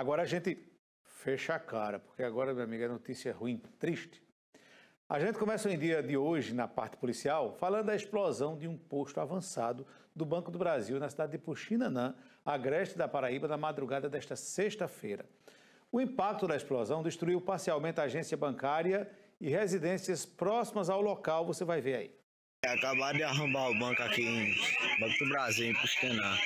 Agora a gente fecha a cara, porque agora, minha amiga, é notícia ruim, triste. A gente começa o dia de hoje, na parte policial, falando da explosão de um posto avançado do Banco do Brasil na cidade de Puxinanã, agreste da Paraíba, na madrugada desta sexta-feira. O impacto da explosão destruiu parcialmente a agência bancária e residências próximas ao local, você vai ver aí. É, acabaram de arrombar o banco aqui em Banco do Brasil, em Puxinanã.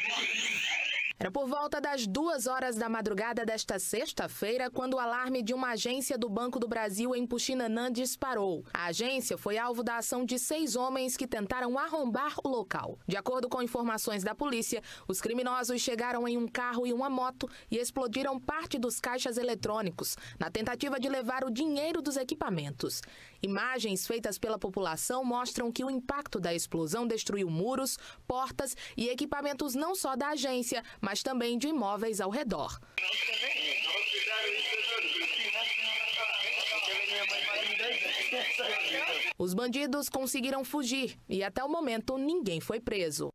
Era por volta das duas horas da madrugada desta sexta-feira quando o alarme de uma agência do Banco do Brasil em Puxinanã disparou. A agência foi alvo da ação de seis homens que tentaram arrombar o local. De acordo com informações da polícia, os criminosos chegaram em um carro e uma moto e explodiram parte dos caixas eletrônicos na tentativa de levar o dinheiro dos equipamentos. Imagens feitas pela população mostram que o impacto da explosão destruiu muros, portas e equipamentos não só da agência, mas também de imóveis ao redor. Os bandidos conseguiram fugir e até o momento ninguém foi preso.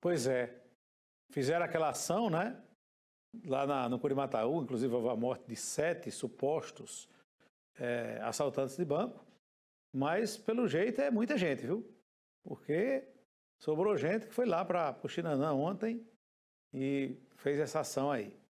Pois é. Fizeram aquela ação, né? Lá na, no Curimataú, inclusive houve a morte de sete supostos é, assaltantes de banco. Mas, pelo jeito, é muita gente, viu? Porque sobrou gente que foi lá para Puxinanã ontem e fez essa ação aí.